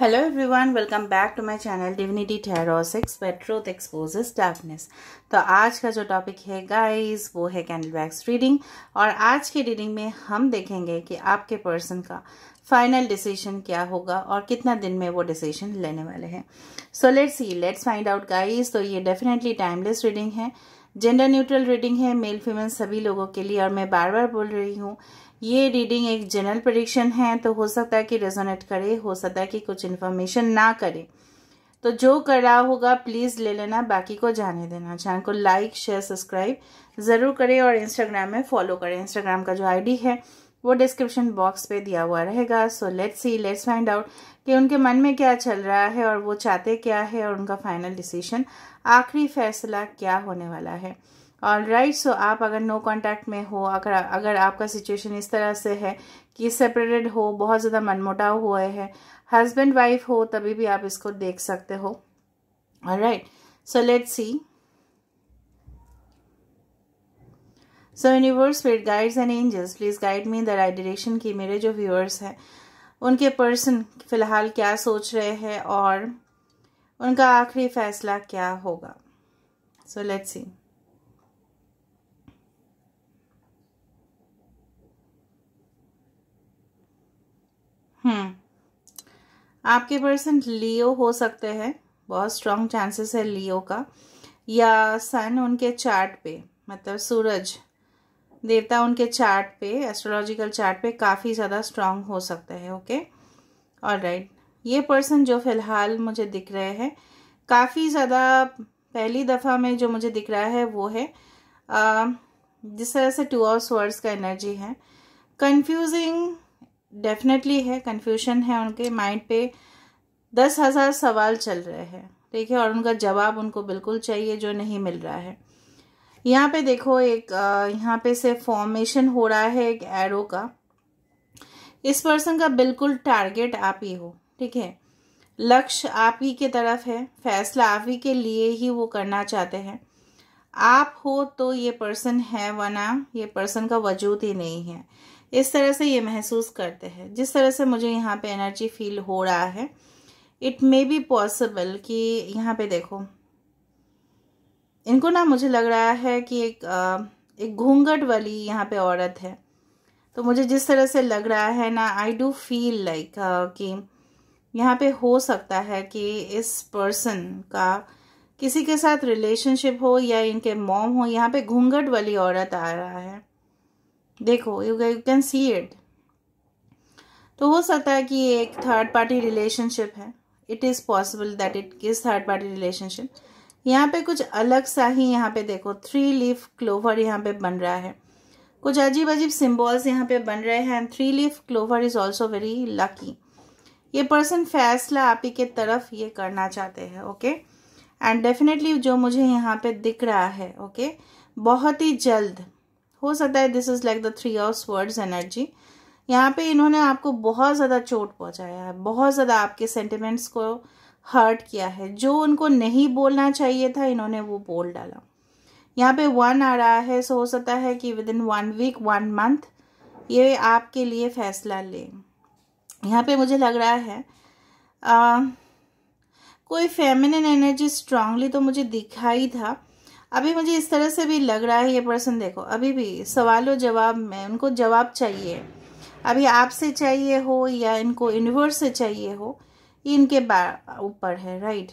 Hello everyone welcome back to my channel divinity Tarot 6 where Truth तो आज का जो टॉपिक है गाइस वो है कैंडल वैक्स रीडिंग और आज की रीडिंग में हम देखेंगे कि आपके पर्सन का फाइनल डिसीजन क्या होगा और कितना दिन में वो डिसीजन लेने वाले हैं so let's see let's find out guys तो ये डेफिनेटली टाइमलेस रीडिंग है जेंडर न्यूट्रल रीडिंग है मेल फीमेल सभी लोगों के लिए और मैं बार बार बोल रही हूँ ये रीडिंग एक जनरल प्रडिक्शन है तो हो सकता है कि रेजोनेट करे हो सकता है कि कुछ इन्फॉर्मेशन ना करे तो जो कर रहा होगा प्लीज़ ले लेना बाकी को जाने देना चैनल को लाइक शेयर सब्सक्राइब ज़रूर करें और इंस्टाग्राम में फॉलो करें इंस्टाग्राम का जो आईडी है वो डिस्क्रिप्शन बॉक्स पे दिया हुआ रहेगा so let's see let's find out कि उनके मन में क्या चल रहा है और वो चाहते क्या है और उनका फाइनल डिसीजन आखिरी फैसला क्या होने वाला है और राइट सो आप अगर नो कांटेक्ट में हो अगर अगर आपका सिचुएशन इस तरह से है कि सेपरेटेड हो बहुत ज़्यादा मनमुटाव हुए हैं हस्बैंड वाइफ हो तभी भी आप इसको देख सकते हो और right so let see so universe with guides and angels please guide me in the right direction की मेरे जो व्यूअर्स हैं उनके पर्सन फ़िलहाल क्या सोच रहे हैं और उनका आखिरी फैसला क्या होगा सो लेट्स सी हम्म आपके पर्सन लियो हो सकते हैं बहुत स्ट्रांग चांसेस है लियो का या सन उनके चार्ट पे मतलब सूरज देवता उनके चार्ट पे एस्ट्रोलॉजिकल चार्ट पे काफ़ी ज़्यादा स्ट्रांग हो सकते हैं ओके और राइट ये पर्सन जो फ़िलहाल मुझे दिख रहे हैं काफ़ी ज़्यादा पहली दफ़ा में जो मुझे दिख रहा है वो है आ, जिस तरह से टू ऑफ स्वर्ड्स का एनर्जी है कंफ्यूजिंग डेफिनेटली है कन्फ्यूशन है उनके माइंड पे दस हज़ार सवाल चल रहे हैं ठीक है और उनका जवाब उनको बिल्कुल चाहिए जो नहीं मिल रहा है यहाँ पे देखो एक यहाँ पे से फॉर्मेशन हो रहा है एक एरो का इस पर्सन का बिल्कुल टारगेट आप ही हो ठीक है लक्ष्य आप ही के तरफ है फैसला आप ही के लिए ही वो करना चाहते हैं आप हो तो ये पर्सन है वना ये पर्सन का वजूद ही नहीं है इस तरह से ये महसूस करते हैं जिस तरह से मुझे यहाँ पे एनर्जी फील हो रहा है इट मे बी पॉसिबल कि यहाँ पे देखो इनको ना मुझे लग रहा है कि एक एक घूंघट वाली यहाँ पे औरत है तो मुझे जिस तरह से लग रहा है ना आई डू फील लाइक कि यहाँ पे हो सकता है कि इस पर्सन का किसी के साथ रिलेशनशिप हो या इनके मॉम हो यहाँ पे घूंघट वाली औरत आ रहा है देखो you you can see it तो हो सकता है कि ये एक थर्ड पार्टी रिलेशनशिप है it is possible that it is third party relationship यहाँ पे कुछ अलग सा ही यहाँ पे देखो थ्री लीफ क्लोवर यहाँ पे बन रहा है कुछ अजीब अजीब सिम्बॉल्स यहाँ पे बन रहे हैं and three leaf clover is also very lucky ये पर्सन फैसला आप ही के तरफ ये करना चाहते हैं ओके एंड डेफिनेटली जो मुझे यहाँ पे दिख रहा है ओके okay? बहुत ही जल्द हो सकता है this is like the three of swords energy यहाँ पे इन्होंने आपको बहुत ज़्यादा चोट पहुँचाया है बहुत ज़्यादा आपके सेंटिमेंट्स को हर्ट किया है जो उनको नहीं बोलना चाहिए था इन्होंने वो बोल डाला यहाँ पे वन आ रहा है सो हो सकता है कि within one week one month ये आपके लिए फैसला लें यहाँ पे मुझे लग रहा है आ, कोई फेमिनिन एनर्जी स्ट्रांगली तो मुझे दिखा ही था अभी मुझे इस तरह से भी लग रहा है ये पर्सन देखो अभी भी सवाल और जवाब में उनको जवाब चाहिए अभी आपसे चाहिए हो या इनको यूनिवर्स से चाहिए हो ये इनके ऊपर है राइट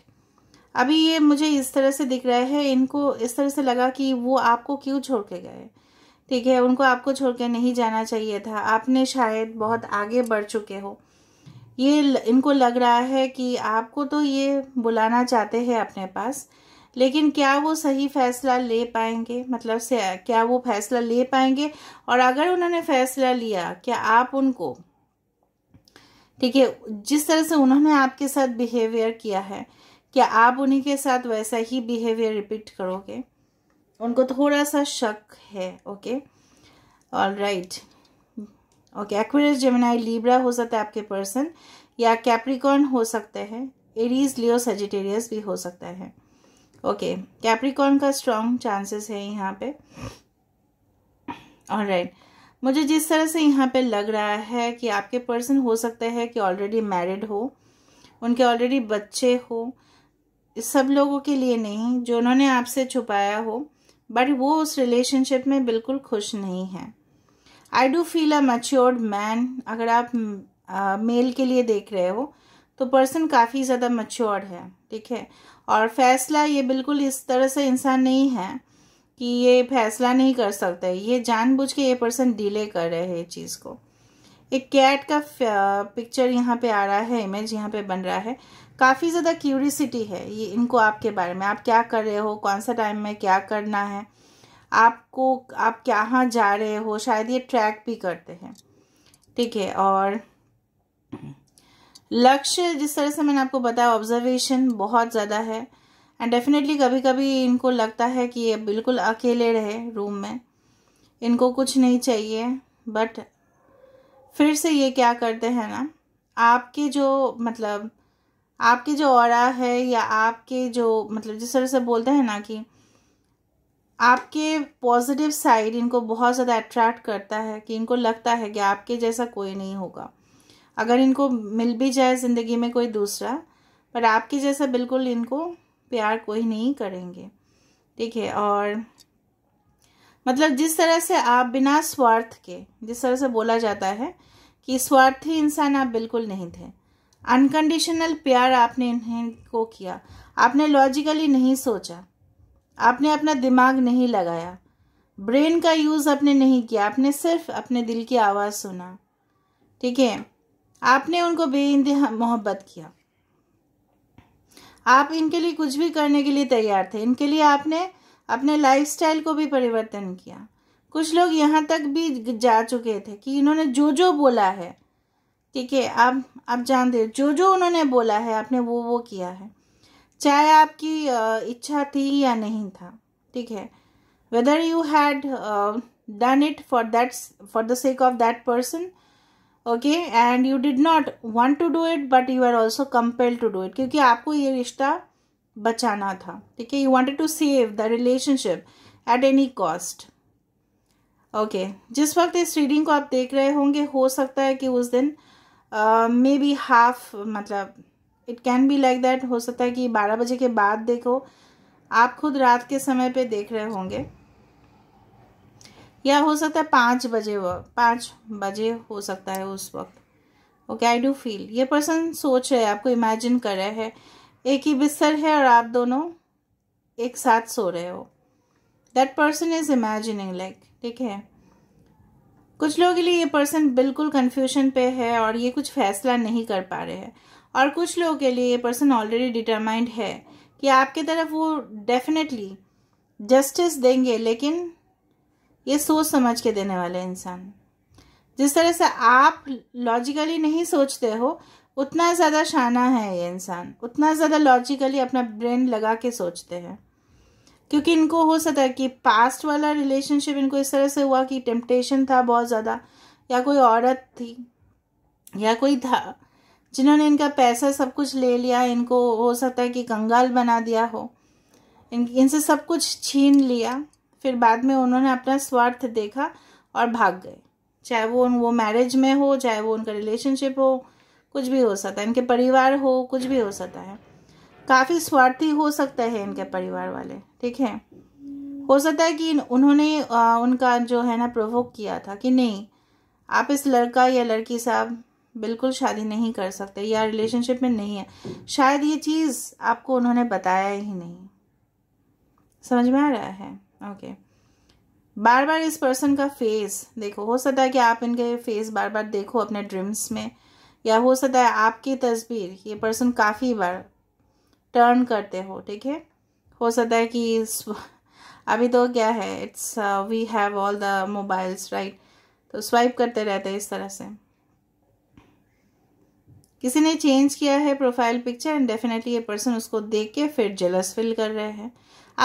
अभी ये मुझे इस तरह से दिख रहा है इनको इस तरह से लगा कि वो आपको क्यों छोड़ के गए ठीक है उनको आपको छोड़ के नहीं जाना चाहिए था आपने शायद बहुत आगे बढ़ चुके हो ये इनको लग रहा है कि आपको तो ये बुलाना चाहते हैं अपने पास लेकिन क्या वो सही फैसला ले पाएंगे मतलब से क्या वो फैसला ले पाएंगे और अगर उन्होंने फैसला लिया क्या आप उनको ठीक है जिस तरह से उन्होंने आपके साथ बिहेवियर किया है क्या आप उन्हीं के साथ वैसा ही बिहेवियर रिपीट करोगे उनको थोड़ा सा शक है okay all right okay Aquarius Gemini Libra हो सकता है आपके पर्सन या कैप्रिकॉन हो सकते हैं एरीज लियो सेजिटेरियस भी हो सकता है ओके कैप्रिकॉन का स्ट्रॉन्ग चांसेस है यहाँ पे और राइट मुझे जिस तरह से यहाँ पे लग रहा है कि आपके पर्सन हो सकता है कि ऑलरेडी मैरिड हो उनके ऑलरेडी बच्चे हो सब लोगों के लिए नहीं जो उन्होंने आपसे छुपाया हो बट वो उस रिलेशनशिप में बिल्कुल खुश नहीं है I do feel a matured man अगर आप मेल के लिए देख रहे हो तो पर्सन काफ़ी ज़्यादा मच्योर्ड है ठीक है और फैसला ये बिल्कुल इस तरह से इंसान नहीं है कि ये फैसला नहीं कर सकते ये जानबूझ के ये पर्सन डिले कर रहे हैं चीज़ को एक कैट का पिक्चर यहाँ पे आ रहा है इमेज यहाँ पे बन रहा है काफ़ी ज़्यादा क्यूरिसिटी है ये इनको आपके बारे में आप क्या कर रहे हो कौन सा टाइम में क्या करना है आपको आप कहाँ जा रहे हो शायद ये ट्रैक भी करते हैं ठीक है और लक्ष्य जिस तरह से मैंने आपको बताया ऑब्जर्वेशन बहुत ज़्यादा है एंड डेफिनेटली कभी कभी इनको लगता है कि ये बिल्कुल अकेले रहे रूम में इनको कुछ नहीं चाहिए बट फिर से ये क्या करते हैं ना आपके जो मतलब आपके जो और है या आपके जो मतलब जिस तरह से बोलते हैं ना कि आपके पॉजिटिव साइड इनको बहुत ज़्यादा अट्रैक्ट करता है कि इनको लगता है कि आपके जैसा कोई नहीं होगा अगर इनको मिल भी जाए ज़िंदगी में कोई दूसरा पर आपके जैसा बिल्कुल इनको प्यार कोई नहीं करेंगे ठीक है और मतलब जिस तरह से आप बिना स्वार्थ के जिस तरह से बोला जाता है कि स्वार्थी इंसान आप बिल्कुल नहीं थे अनकंडीशनल प्यार आपने इन्हें को किया आपने लॉजिकली नहीं सोचा आपने अपना दिमाग नहीं लगाया ब्रेन का यूज़ आपने नहीं किया आपने सिर्फ अपने दिल की आवाज़ सुना ठीक है आपने उनको बे मोहब्बत किया आप इनके लिए कुछ भी करने के लिए तैयार थे इनके लिए आपने अपने लाइफस्टाइल को भी परिवर्तन किया कुछ लोग यहाँ तक भी जा चुके थे कि इन्होंने जो जो बोला है ठीक है आप आप जानते हो जो जो उन्होंने बोला है आपने वो वो किया है चाहे आपकी इच्छा थी या नहीं था ठीक है whether you had done it for that for the sake of that person okay and you did not want to do it but you are also compelled to do it क्योंकि आपको ये रिश्ता बचाना था ठीक है you wanted to save the relationship at any cost okay जिस वक्त इस रीडिंग को आप देख रहे होंगे हो सकता है कि उस दिन मे बी हाफ मतलब it can be like that हो सकता है कि बारह बजे के बाद देखो आप खुद रात के समय पर देख रहे होंगे या हो सकता है पाँच बजे वक्त पाँच बजे हो सकता है उस वक्त ओके आई डू फील ये पर्सन सोच रहे है आपको इमेजिन कर रहे हैं एक ही बिस्तर है और आप दोनों एक साथ सो रहे हो that person is imagining like ठीक है कुछ लोगों के लिए ये पर्सन बिल्कुल कन्फ्यूजन पे है और ये कुछ फैसला नहीं कर पा रहे हैं और कुछ लोगों के लिए ये पर्सन ऑलरेडी डिटरमाइंड है कि आपके तरफ वो डेफिनेटली जस्टिस देंगे लेकिन ये सोच समझ के देने वाले इंसान जिस तरह से आप लॉजिकली नहीं सोचते हो उतना ज़्यादा शाना है ये इंसान उतना ज़्यादा लॉजिकली अपना ब्रेन लगा के सोचते हैं क्योंकि इनको हो सकता है कि पास्ट वाला रिलेशनशिप इनको इस तरह से हुआ कि टेम्पटेशन था बहुत ज़्यादा या कोई औरत थी या कोई था जिन्होंने इनका पैसा सब कुछ ले लिया इनको हो सकता है कि कंगाल बना दिया हो इन इनसे सब कुछ छीन लिया फिर बाद में उन्होंने अपना स्वार्थ देखा और भाग गए चाहे वो वो मैरिज में हो चाहे वो उनका रिलेशनशिप हो कुछ भी हो सकता है इनके परिवार हो कुछ भी हो सकता है काफ़ी स्वार्थी हो सकता है इनके परिवार वाले ठीक है हो सकता है कि उन्होंने आ, उनका जो है ना प्रोवोक किया था कि नहीं आप इस लड़का या लड़की साहब बिल्कुल शादी नहीं कर सकते या रिलेशनशिप में नहीं है शायद ये चीज़ आपको उन्होंने बताया ही नहीं समझ में आ रहा है ओके बार बार इस पर्सन का फेस देखो हो सकता है कि आप इनके फेस बार बार देखो अपने ड्रीम्स में या हो सकता है आपकी तस्वीर ये पर्सन काफ़ी बार टर्न करते हो ठीक है हो सकता है कि अभी तो क्या है it's we have all the mobiles right तो स्वाइप करते रहते हैं इस तरह से किसी ने चेंज किया है प्रोफाइल पिक्चर एंड डेफिनेटली ये पर्सन उसको देख के फिर जेलस फील कर रहे हैं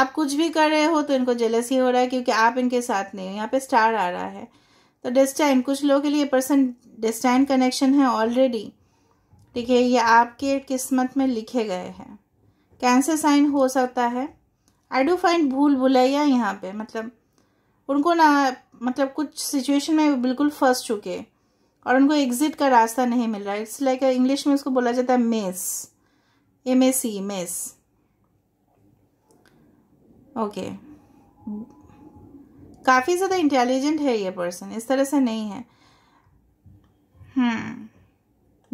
आप कुछ भी कर रहे हो तो इनको जेलस ही हो रहा है क्योंकि आप इनके साथ नहीं हो यहाँ पे स्टार आ रहा है तो डेस्टाइन कुछ लोगों के लिए पर्सन डेस्टाइन कनेक्शन है ऑलरेडी ठीक है ये आपके किस्मत में लिखे गए हैं कैंसर साइन हो सकता है आई डू फाइंड भूल भुलैया यहाँ पे मतलब उनको ना मतलब कुछ सिचुएशन में बिल्कुल फंस चुके और उनको एग्जिट का रास्ता नहीं मिल रहा है इट्स लाइक इंग्लिश में उसको बोला जाता है mess M A C mess okay काफ़ी ज़्यादा इंटेलिजेंट है ये पर्सन इस तरह से नहीं है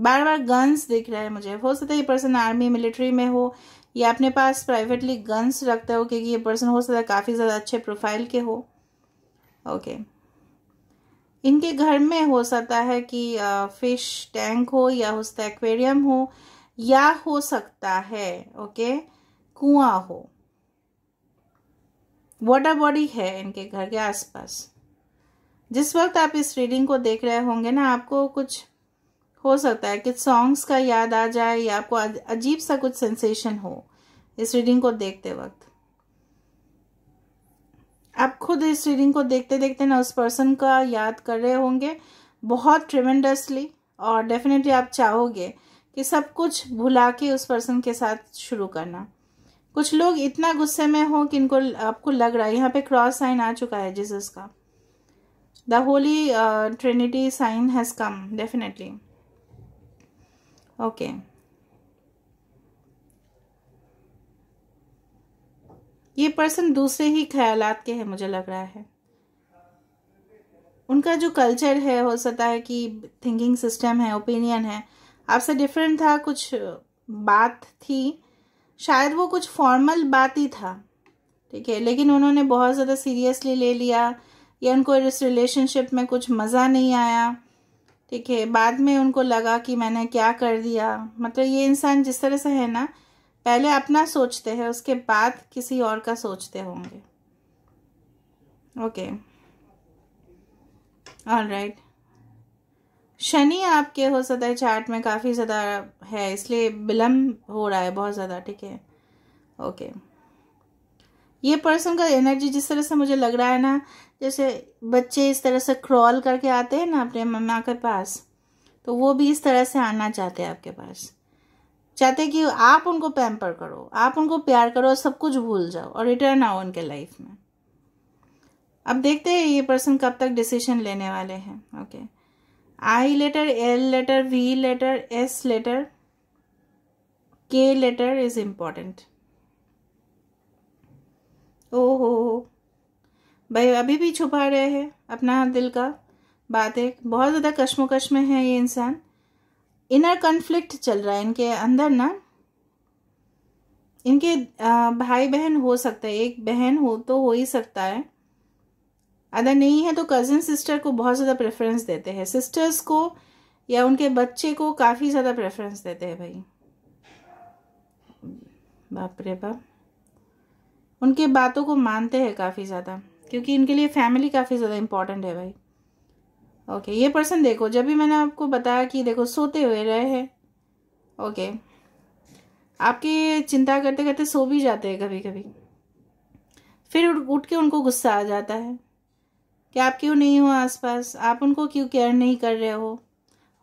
बार बार गन्स दिख रहा है मुझे हो सकता है ये पर्सन आर्मी मिलिट्री में हो या अपने पास प्राइवेटली गन्स रखता हो क्योंकि ये पर्सन हो सकता है काफ़ी ज़्यादा अच्छे प्रोफाइल के हो ओके okay. इनके घर में हो सकता है कि फिश टैंक हो या उसका एक्वेरियम हो या हो सकता है ओके कुआ हो वाटर बॉडी है इनके घर के आसपास जिस वक्त आप इस रीडिंग को देख रहे होंगे ना आपको कुछ हो सकता है कि सॉन्ग्स का याद आ जाए या आपको अजीब सा कुछ सेंसेशन हो इस रीडिंग को देखते वक्त आप खुद इस रीडिंग को देखते देखते ना उस पर्सन का याद कर रहे होंगे बहुत ट्रिमेंडसली और डेफिनेटली आप चाहोगे कि सब कुछ भुला के उस पर्सन के साथ शुरू करना कुछ लोग इतना गुस्से में हो कि इनको आपको लग रहा है यहाँ पे क्रॉस साइन आ चुका है जीसस का the holy trinity sign has come definitely okay ये पर्सन दूसरे ही ख्याल के हैं मुझे लग रहा है उनका जो कल्चर है हो सकता है कि थिंकिंग सिस्टम है ओपिनियन है आपसे डिफरेंट था कुछ बात थी शायद वो कुछ फॉर्मल बात ही था ठीक है लेकिन उन्होंने बहुत ज़्यादा सीरियसली ले लिया या उनको इस रिलेशनशिप में कुछ मज़ा नहीं आया ठीक है बाद में उनको लगा कि मैंने क्या कर दिया मतलब ये इंसान जिस तरह से है ना पहले अपना सोचते हैं उसके बाद किसी और का सोचते होंगे ओके ऑल राइट शनि आपके हो सकता है चार्ट में काफ़ी ज़्यादा है इसलिए विलम्ब हो रहा है बहुत ज़्यादा ठीक है ओके ये पर्सन का एनर्जी जिस तरह से मुझे लग रहा है ना जैसे बच्चे इस तरह से क्रॉल करके आते हैं ना अपने मम्मा के पास तो वो भी इस तरह से आना चाहते हैं आपके पास चाहते हैं कि आप उनको पैम्पर करो आप उनको प्यार करो और सब कुछ भूल जाओ और रिटर्न आओ उनके लाइफ में अब देखते हैं ये पर्सन कब तक डिसीजन लेने वाले हैं okay I letter L letter V letter S letter K letter is important हो भाई अभी भी छुपा रहे हैं अपना दिल का बातें बहुत ज़्यादा कश्मकश में है ये इंसान इनर कन्फ्लिक्ट चल रहा है इनके अंदर ना इनके भाई बहन हो सकता है एक बहन हो तो हो ही सकता है अगर नहीं है तो कज़न सिस्टर को बहुत ज़्यादा प्रेफरेंस देते हैं सिस्टर्स को या उनके बच्चे को काफ़ी ज़्यादा प्रेफरेंस देते हैं भाई बाप रे बाप उनके बातों को मानते हैं काफ़ी ज़्यादा क्योंकि इनके लिए फैमिली काफ़ी ज़्यादा इम्पॉर्टेंट है भाई ओके ये पर्सन देखो जब भी मैंने आपको बताया कि देखो सोते हुए रहे हैं ओके आपके चिंता करते करते सो भी जाते हैं कभी कभी फिर उठ के उनको गुस्सा आ जाता है कि आप क्यों नहीं हो आसपास आप उनको क्यों केयर नहीं कर रहे हो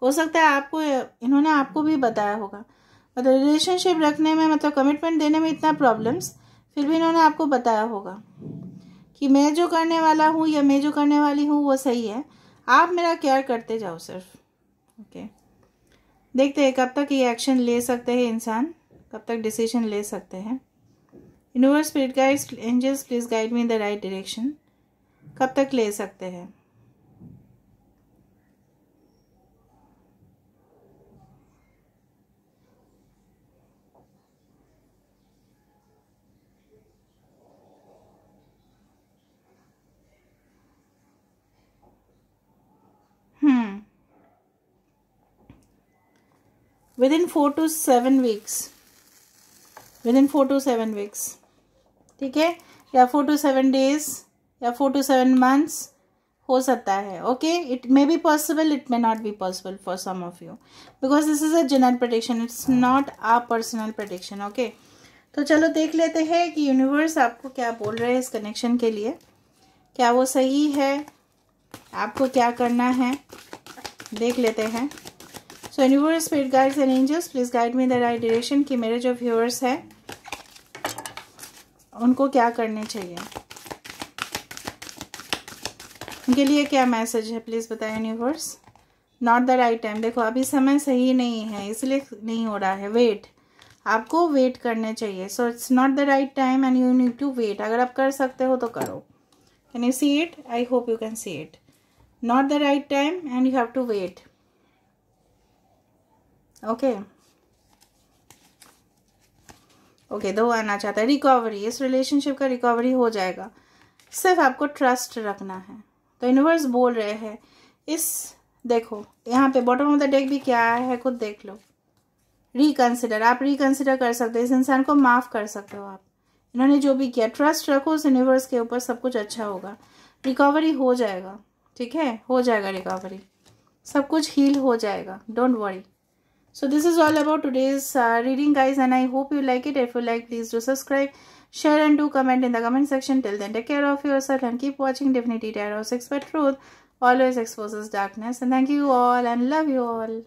हो सकता है आपको इन्होंने आपको भी बताया होगा मतलब रिलेशनशिप रखने में मतलब कमिटमेंट देने में इतना प्रॉब्लम्स फिर भी इन्होंने आपको बताया होगा कि मैं जो करने वाला हूँ या मैं जो करने वाली हूँ वो सही है आप मेरा केयर करते जाओ सिर्फ ओके देखते हैं कब तक ये एक्शन ले सकते हैं इंसान कब तक डिसीजन ले सकते हैं universe spirit guides angels please guide me in the right direction कब तक ले सकते हैं within four to seven weeks within four to seven weeks ठीक है या फोर टू सेवन डेज या फोर टू सेवन months हो सकता है okay it may be possible it may not be possible for some of you because this is a general prediction it's not a personal prediction okay तो चलो देख लेते हैं कि यूनिवर्स आपको क्या बोल रहे हैं इस कनेक्शन के लिए क्या वो सही है आपको क्या करना है देख लेते हैं so universe spirit guides and angels please guide me the right direction कि मेरे जो व्यूअर्स हैं उनको क्या करने चाहिए उनके लिए क्या मैसेज है प्लीज़ बताए universe not the right time देखो अभी समय सही नहीं है इसलिए नहीं हो रहा है वेट आपको वेट करने चाहिए so it's not the right time and you need to wait अगर आप कर सकते हो तो करो can you see it I hope you can see it not the right time and you have to wait okay okay दो आना चाहता है रिकवरी इस रिलेशनशिप का रिकवरी हो जाएगा सिर्फ आपको ट्रस्ट रखना है तो यूनिवर्स बोल रहे हैं इस देखो यहाँ पे बॉटम ऑफ द डेक भी क्या आया है खुद देख लो रिकन्सिडर आप रिकन्सिडर कर सकते हो इस इंसान को माफ़ कर सकते हो आप इन्होंने जो भी किया ट्रस्ट रखो उस यूनिवर्स के ऊपर सब कुछ अच्छा होगा रिकवरी हो जाएगा ठीक है हो जाएगा रिकवरी सब कुछ हील हो जाएगा don't worry so this is all about today's uh, reading guys and i hope you like it if you like please do subscribe share and do comment in the comment section till then take care of yourself and keep watching divinity tarot 6 but truth always exposes darkness and thank you all and love you all